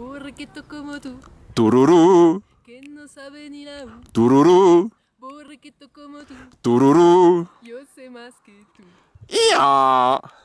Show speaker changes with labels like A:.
A: Borriquito como tú.
B: Tururú.
A: Que no sabe ni la U. Tururú. Borriquito como tú. Tururú. Yo sé más que
C: tú. ¡Ya!